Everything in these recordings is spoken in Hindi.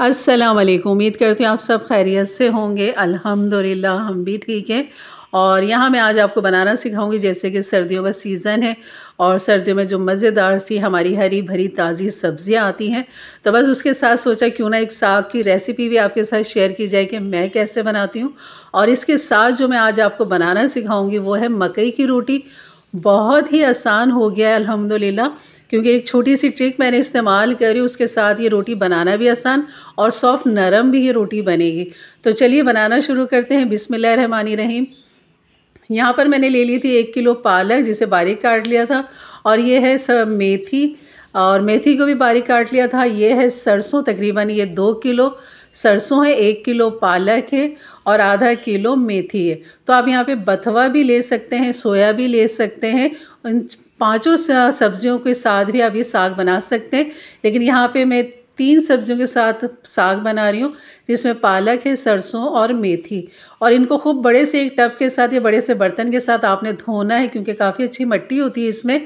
अस्सलाम वालेकुम उम्मीद करती हूँ आप सब खैरियत से होंगे अल्हम्दुलिल्लाह हम भी ठीक हैं और यहाँ मैं आज आपको बनाना सिखाऊंगी जैसे कि सर्दियों का सीज़न है और सर्दियों में जो मज़ेदार सी हमारी हरी भरी ताज़ी सब्ज़ियाँ आती हैं तो बस उसके साथ सोचा क्यों ना एक साग की रेसिपी भी आपके साथ शेयर की जाए कि मैं कैसे बनाती हूँ और इसके साथ जो मैं आज आपको बनाना सिखाऊँगी वो है मकई की रोटी बहुत ही आसान हो गया है अलहमदिल्ला क्योंकि एक छोटी सी ट्रिक मैंने इस्तेमाल करी उसके साथ ये रोटी बनाना भी आसान और सॉफ्ट नरम भी ये रोटी बनेगी तो चलिए बनाना शुरू करते हैं बिसमिल्ल रहमानी रहीम यहाँ पर मैंने ले ली थी एक किलो पालक जिसे बारीक काट लिया था और ये है सब मेथी और मेथी को भी बारीक काट लिया था ये है सरसों तकरीबन ये दो किलो सरसों है एक किलो पालक है और आधा किलो मेथी है तो आप यहाँ पे बथवा भी ले सकते हैं सोया भी ले सकते हैं पांचों सब्जियों के साथ भी आप ये साग बना सकते हैं लेकिन यहाँ पे मैं तीन सब्जियों के साथ साग बना रही हूँ जिसमें पालक है सरसों और मेथी और इनको खूब बड़े से एक टब के साथ या बड़े से बर्तन के साथ आपने धोना है क्योंकि काफ़ी अच्छी मट्टी होती है इसमें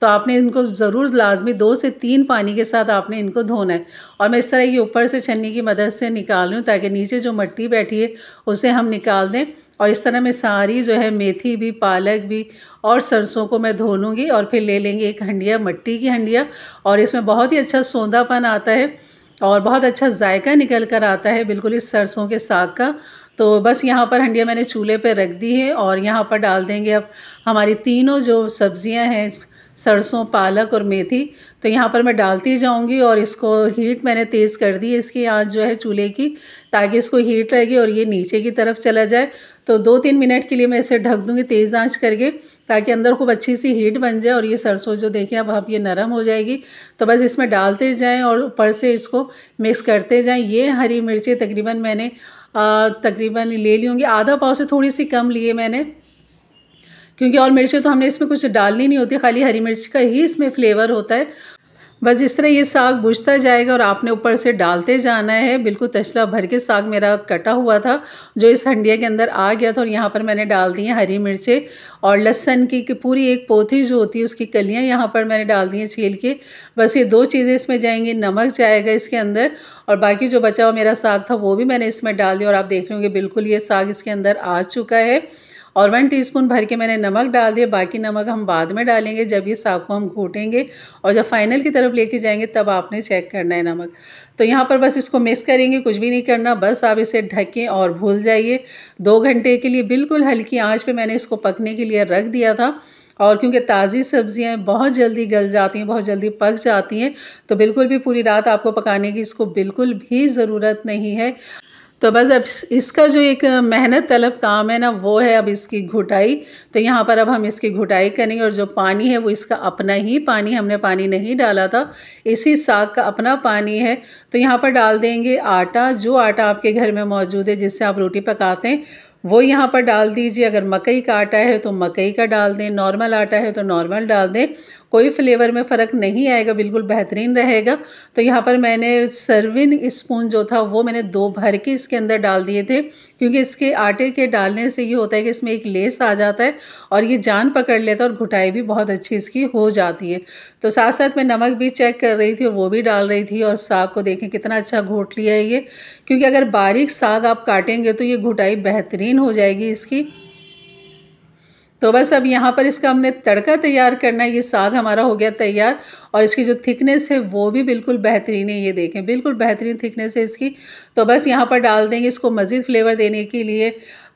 तो आपने इनको ज़रूर लाजमी दो से तीन पानी के साथ आपने इनको धोना है और मैं इस तरह ये ऊपर से छन्नी की मदद से निकाल रही हूँ ताकि नीचे जो मट्टी बैठी है उसे हम निकाल दें और इस तरह मैं सारी जो है मेथी भी पालक भी और सरसों को मैं धो लूँगी और फिर ले लेंगे एक हंडिया मट्टी की हंडिया और इसमें बहुत ही अच्छा सौंदापन आता है और बहुत अच्छा जायका निकल कर आता है बिल्कुल इस सरसों के साग का तो बस यहाँ पर हंडिया मैंने चूल्हे पर रख दी है और यहाँ पर डाल देंगे अब हमारी तीनों जो सब्जियाँ हैं सरसों पालक और मेथी तो यहाँ पर मैं डालती जाऊँगी और इसको हीट मैंने तेज़ कर दी है इसकी आँच जो है चूल्हे की ताकि इसको हीट रहेगी और ये नीचे की तरफ चला जाए तो दो तीन मिनट के लिए मैं इसे ढक दूँगी तेज़ आँच करके ताकि अंदर खूब अच्छी सी हीट बन जाए और ये सरसों जो देखें अब आप ये नरम हो जाएगी तो बस इसमें डालते जाएं और ऊपर से इसको मिक्स करते जाएं ये हरी मिर्ची तकरीबन मैंने तकरीबन ले ली होंगी आधा पाव से थोड़ी सी कम लिए मैंने क्योंकि और मिर्ची तो हमने इसमें कुछ डालनी नहीं होती खाली हरी मिर्च का ही इसमें फ्लेवर होता है बस इस तरह ये साग बुझता जाएगा और आपने ऊपर से डालते जाना है बिल्कुल तशला भर के साग मेरा कटा हुआ था जो इस हंडिया के अंदर आ गया था और यहाँ पर मैंने डाल दी हैं हरी मिर्चें और लहसन की कि पूरी एक पोथी जो होती है उसकी कलियाँ यहाँ पर मैंने डाल दी हैं छील के बस ये दो चीज़ें इसमें जाएंगी नमक जाएगा इसके अंदर और बाकी जो बचा हुआ मेरा साग था वो भी मैंने इसमें डाल दिया और आप देख रहे होंगे बिल्कुल ये साग इसके अंदर आ चुका है और वन टीस्पून भर के मैंने नमक डाल दिया बाकी नमक हम बाद में डालेंगे जब ये साग को हम घूटेंगे और जब फाइनल की तरफ लेके जाएंगे तब आपने चेक करना है नमक तो यहाँ पर बस इसको मिक्स करेंगे कुछ भी नहीं करना बस आप इसे ढकें और भूल जाइए दो घंटे के लिए बिल्कुल हल्की आँच पर मैंने इसको पकने के लिए रख दिया था और क्योंकि ताज़ी सब्ज़ियाँ बहुत जल्दी गल जाती हैं बहुत जल्दी पक जाती हैं तो बिल्कुल भी पूरी रात आपको पकाने की इसको बिल्कुल भी ज़रूरत नहीं है तो बस अब इसका जो एक मेहनत तलब काम है ना वो है अब इसकी घुटाई तो यहाँ पर अब हम इसकी घुटाई करेंगे और जो पानी है वो इसका अपना ही पानी हमने पानी नहीं डाला था इसी साग का अपना पानी है तो यहाँ पर डाल देंगे आटा जो आटा आपके घर में मौजूद है जिससे आप रोटी पकाते हैं वो यहाँ पर डाल दीजिए अगर मकई का आटा है तो मकई का डाल दें नॉर्मल आटा है तो नॉर्मल डाल दें कोई फ्लेवर में फ़र्क नहीं आएगा बिल्कुल बेहतरीन रहेगा तो यहाँ पर मैंने सर्विन स्पून जो था वो मैंने दो भर के इसके अंदर डाल दिए थे क्योंकि इसके आटे के डालने से ये होता है कि इसमें एक लेस आ जाता है और ये जान पकड़ लेता है और घुटाई भी बहुत अच्छी इसकी हो जाती है तो साथ साथ मैं नमक भी चेक कर रही थी वो भी डाल रही थी और साग को देखें कितना अच्छा घोट लिया है ये क्योंकि अगर बारीक साग आप काटेंगे तो ये घुटाई बेहतरीन हो जाएगी इसकी तो बस अब यहाँ पर इसका हमने तड़का तैयार करना है ये साग हमारा हो गया तैयार और इसकी जो थिकनेस है वो भी बिल्कुल बेहतरीन है ये देखें बिल्कुल बेहतरीन थिकनेस है इसकी तो बस यहाँ पर डाल देंगे इसको मज़ीद फ्लेवर देने के लिए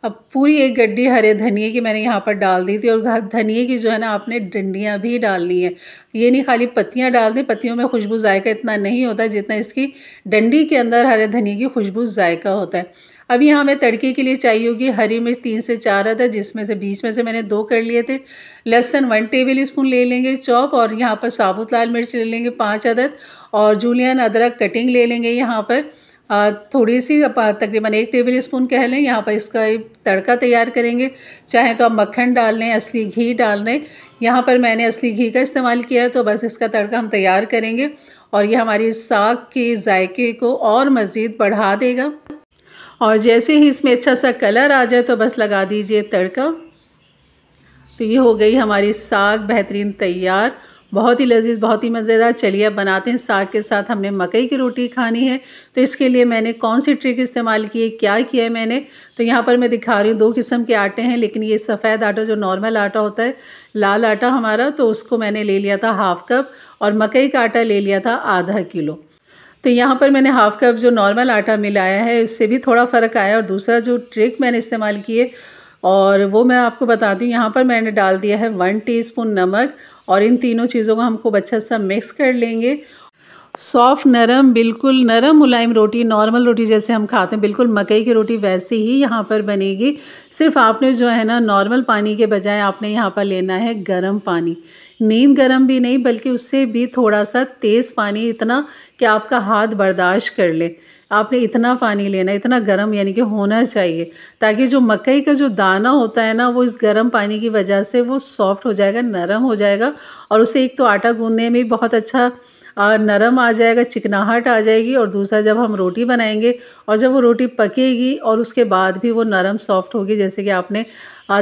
अब पूरी एक गड्डी हरे धनिए की मैंने यहाँ पर डाल दी थी और धनिए की जो है ना आपने डंडियाँ भी डालनी है ये नहीं खाली पत्तियाँ डाल दें पत्तियों में खुशबू जायका इतना नहीं होता जितना इसकी डंडी के अंदर हरे धनिए की खुशबू जायका होता है अब यहाँ हमें तड़के के लिए चाहिए होगी हरी मिर्च तीन से चार अदर जिसमें से बीच में से मैंने दो कर लिए थे लहसन वन टेबल स्पून ले लेंगे चॉप और यहाँ पर साबुत लाल मिर्च ले लेंगे पाँच अदद और जूलियन अदरक कटिंग ले लेंगे यहाँ पर थोड़ी सी तकरीबन एक टेबल स्पून कह लें यहाँ पर इसका तड़का तैयार करेंगे चाहे तो आप मक्खन डाल लें असली घी डाल लें यहाँ पर मैंने असली घी का इस्तेमाल किया है तो बस इसका तड़का हम तैयार करेंगे और ये हमारी साग के जायके को और मज़ीद बढ़ा देगा और जैसे ही इसमें अच्छा सा कलर आ जाए तो बस लगा दीजिए तड़का तो ये हो गई हमारी साग बेहतरीन तैयार बहुत ही लजीज बहुत ही मज़ेदार चलिए अब बनाते हैं साग के साथ हमने मकई की रोटी खानी है तो इसके लिए मैंने कौन सी ट्रिक इस्तेमाल की है क्या किया है मैंने तो यहाँ पर मैं दिखा रही हूँ दो किस्म के आटे हैं लेकिन ये सफ़ेद आटा जो नॉर्मल आटा होता है लाल आटा हमारा तो उसको मैंने ले लिया था हाफ़ कप और मकई का आटा ले लिया था आधा किलो तो यहाँ पर मैंने हाफ़ कप जो नॉर्मल आटा मिलाया है उससे भी थोड़ा फ़र्क आया और दूसरा जो ट्रिक मैंने इस्तेमाल किए और वो मैं आपको बता दूँ यहाँ पर मैंने डाल दिया है वन टीस्पून नमक और इन तीनों चीज़ों को हम खूब अच्छा सा मिक्स कर लेंगे सॉफ्ट नरम बिल्कुल नरम मुलायम रोटी नॉर्मल रोटी जैसे हम खाते हैं बिल्कुल मकई की रोटी वैसी ही यहाँ पर बनेगी सिर्फ आपने जो है ना नॉर्मल पानी के बजाय आपने यहाँ पर लेना है गर्म पानी नीम गर्म भी नहीं बल्कि उससे भी थोड़ा सा तेज़ पानी इतना कि आपका हाथ बर्दाश्त कर ले आपने इतना पानी लेना इतना गर्म यानी कि होना चाहिए ताकि जो मकई का जो दाना होता है ना वो इस गर्म पानी की वजह से वो सॉफ्ट हो जाएगा नरम हो जाएगा और उसे एक तो आटा गूँधने में बहुत अच्छा नरम आ जाएगा चिकनाहट आ जाएगी और दूसरा जब हम रोटी बनाएंगे और जब वो रोटी पकेगी और उसके बाद भी वो नरम सॉफ्ट होगी जैसे कि आपने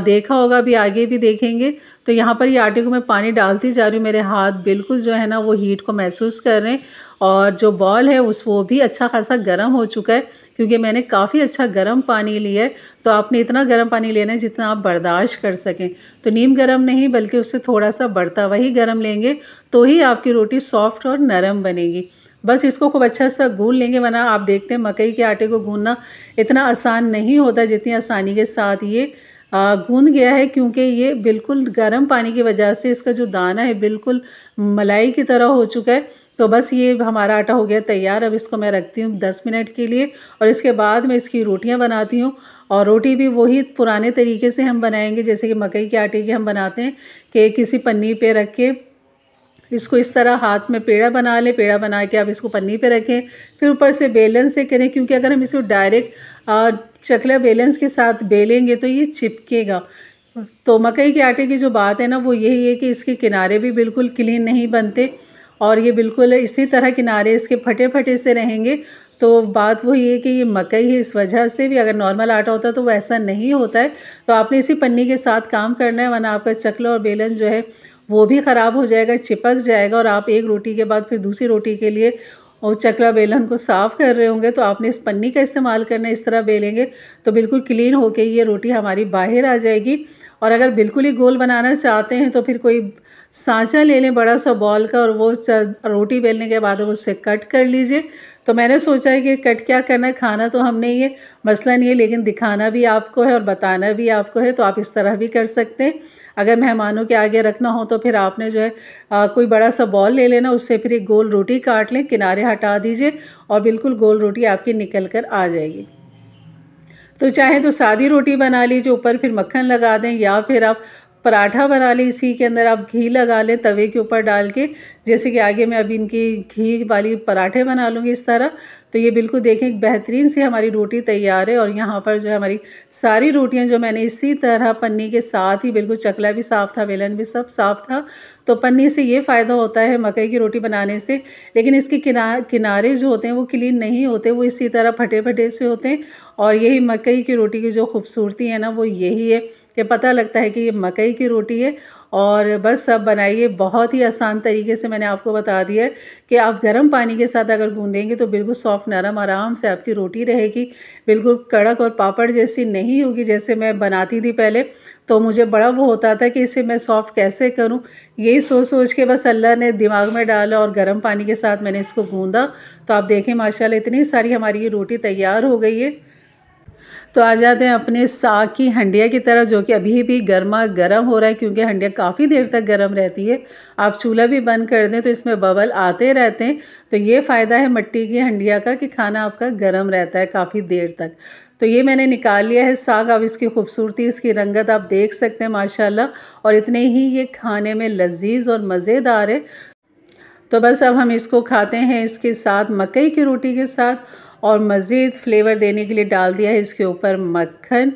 देखा होगा अभी आगे भी देखेंगे तो यहाँ पर ये आटे को मैं पानी डालती जा रही हूँ मेरे हाथ बिल्कुल जो है ना वो हीट को महसूस कर रहे हैं और जो बॉल है उस वो भी अच्छा खासा गर्म हो चुका है क्योंकि मैंने काफ़ी अच्छा गर्म पानी लिया है तो आपने इतना गर्म पानी लेना है जितना आप बर्दाश्त कर सकें तो नीम गर्म नहीं बल्कि उससे थोड़ा सा बढ़ता वही गर्म लेंगे तो ही आपकी रोटी सॉफ्ट और नरम बनेगी बस इसको खूब अच्छा सा गून लेंगे वरना आप देखते हैं मकई के आटे को गूनना इतना आसान नहीं होता जितनी आसानी के साथ ये गूंद गया है क्योंकि ये बिल्कुल गर्म पानी की वजह से इसका जो दाना है बिल्कुल मलाई की तरह हो चुका है तो बस ये हमारा आटा हो गया तैयार अब इसको मैं रखती हूँ दस मिनट के लिए और इसके बाद मैं इसकी रोटियाँ बनाती हूँ और रोटी भी वही पुराने तरीके से हम बनाएंगे जैसे कि मकई के आटे की हम बनाते हैं कि किसी पन्नी पे रख के इसको इस तरह हाथ में पेड़ा बना लें पेड़ा बना के आप इसको पन्नी पे रखें फिर ऊपर से बेलन से करें क्योंकि अगर हम इसको डायरेक्ट चकला बेलन के साथ बेलेंगे तो ये चिपकेगा तो मकई के आटे की जो बात है ना वो यही है कि इसके किनारे भी बिल्कुल क्लीन नहीं बनते और ये बिल्कुल इसी तरह किनारे इसके फटे फटे से रहेंगे तो बात वही है कि ये मकई है इस वजह से भी अगर नॉर्मल आटा होता तो वैसा नहीं होता है तो आपने इसी पन्नी के साथ काम करना है वरना आपका चकला और बेलन जो है वो भी ख़राब हो जाएगा चिपक जाएगा और आप एक रोटी के बाद फिर दूसरी रोटी के लिए और चकला बेलन को साफ़ कर रहे होंगे तो आपने इस पन्नी का इस्तेमाल करना इस तरह बेलेंगे तो बिल्कुल क्लीन होके ये रोटी हमारी बाहर आ जाएगी और अगर बिल्कुल ही गोल बनाना चाहते हैं तो फिर कोई सांचा ले लें बड़ा सा बॉल का और वो रोटी बेलने के बाद उससे कट कर लीजिए तो मैंने सोचा है कि कट क्या करना है खाना तो हमने ये मसला नहीं है लेकिन दिखाना भी आपको है और बताना भी आपको है तो आप इस तरह भी कर सकते हैं अगर मेहमानों के आगे रखना हो तो फिर आपने जो है आ, कोई बड़ा सा बॉल ले लेना उससे फिर एक गोल रोटी काट लें किनारे हटा दीजिए और बिल्कुल गोल रोटी आपकी निकल कर आ जाएगी तो चाहे तो सादी रोटी बना लीजिए ऊपर फिर मक्खन लगा दें या फिर आप पराठा बना लें इसी के अंदर आप घी लगा लें तवे के ऊपर डाल के जैसे कि आगे मैं अभी इनकी घी वाली पराठे बना लूँगी इस तरह तो ये बिल्कुल देखें बेहतरीन सी हमारी रोटी तैयार है और यहाँ पर जो है हमारी सारी रोटियाँ जो मैंने इसी तरह पन्नी के साथ ही बिल्कुल चकला भी साफ़ था बेलन भी सब साफ़ था तो पन्नी से ये फ़ायदा होता है मकई की रोटी बनाने से लेकिन इसके किना किनारे जो होते हैं वो क्लीन नहीं होते वो इसी तरह फटे फटे से होते हैं और यही मकई की रोटी की जो खूबसूरती है ना वो यही है कि पता लगता है कि ये मकई की रोटी है और बस अब बनाइए बहुत ही आसान तरीके से मैंने आपको बता दिया है कि आप गर्म पानी के साथ अगर गूँधेंगे तो बिल्कुल सॉफ्ट नरम आराम से आपकी रोटी रहेगी बिल्कुल कड़क और पापड़ जैसी नहीं होगी जैसे मैं बनाती थी पहले तो मुझे बड़ा वो होता था कि इसे मैं सॉफ़्ट कैसे करूं यही सोच सोच के बस अल्लाह ने दिमाग में डाला और गर्म पानी के साथ मैंने इसको गूँधा तो आप देखें माशाल्लाह इतनी सारी हमारी ये रोटी तैयार हो गई है तो आ जाते हैं अपने साग की हंडिया की तरह जो कि अभी भी गर्मा गर्म हो रहा है क्योंकि हंडिया काफ़ी देर तक गर्म रहती है आप चूल्हा भी बंद कर दें तो इसमें बबल आते रहते हैं तो ये फ़ायदा है मिट्टी की हंडिया का कि खाना आपका गर्म रहता है काफ़ी देर तक तो ये मैंने निकाल लिया है साग अब इसकी खूबसूरती इसकी रंगत आप देख सकते हैं माशाल्लाह और इतने ही ये खाने में लजीज और मज़ेदार है तो बस अब हम इसको खाते हैं इसके साथ मकई की रोटी के साथ और मज़ीद फ्लेवर देने के लिए डाल दिया है इसके ऊपर मक्खन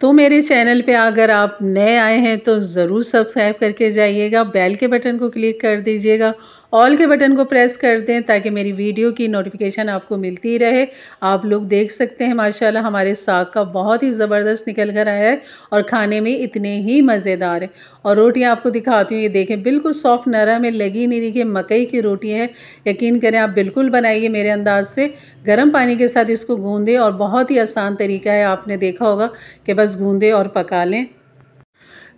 तो मेरे चैनल पे अगर आप नए आए हैं तो ज़रूर सब्सक्राइब करके जाइएगा बेल के बटन को क्लिक कर दीजिएगा ऑल के बटन को प्रेस कर दें ताकि मेरी वीडियो की नोटिफिकेशन आपको मिलती रहे आप लोग देख सकते हैं माशाल्लाह हमारे साग का बहुत ही ज़बरदस्त निकल कर आया है और खाने में इतने ही मज़ेदार है और रोटियाँ आपको दिखाती हूँ ये देखें बिल्कुल सॉफ्ट नरम है लगी नहीं रही कि मकई की रोटी है यकीन करें आप बिल्कुल बनाइए मेरे अंदाज से गर्म पानी के साथ इसको गूँधे और बहुत ही आसान तरीका है आपने देखा होगा कि बस गूँधे और पका लें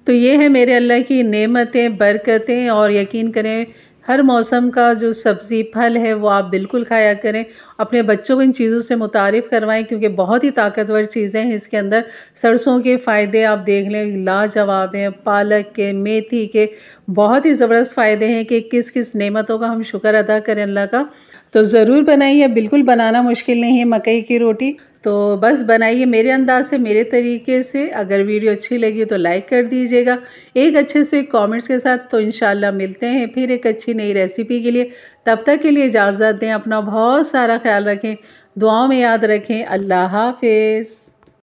तो ये है मेरे अल्लाह की नेमतें बरकतें और यकीन करें हर मौसम का जो सब्ज़ी फल है वो आप बिल्कुल खाया करें अपने बच्चों को इन चीज़ों से मुतारफ़ करवाएं क्योंकि बहुत ही ताकतवर चीज़ें हैं इसके अंदर सरसों के फ़ायदे आप देख लें लाजवाब हैं पालक के मेथी के बहुत ही ज़बरदस्त फ़ायदे हैं कि किस किस नेमतों का हम शुक्र अदा करें अल्लाह का तो ज़रूर बनाइए बिल्कुल बनाना मुश्किल नहीं है मकई की रोटी तो बस बनाइए मेरे अंदाज से मेरे तरीके से अगर वीडियो अच्छी लगी तो लाइक कर दीजिएगा एक अच्छे से कमेंट्स के साथ तो इन मिलते हैं फिर एक अच्छी नई रेसिपी के लिए तब तक के लिए इजाज़त दें अपना बहुत सारा ख्याल रखें दुआओं में याद रखें अल्लाह हाफिज़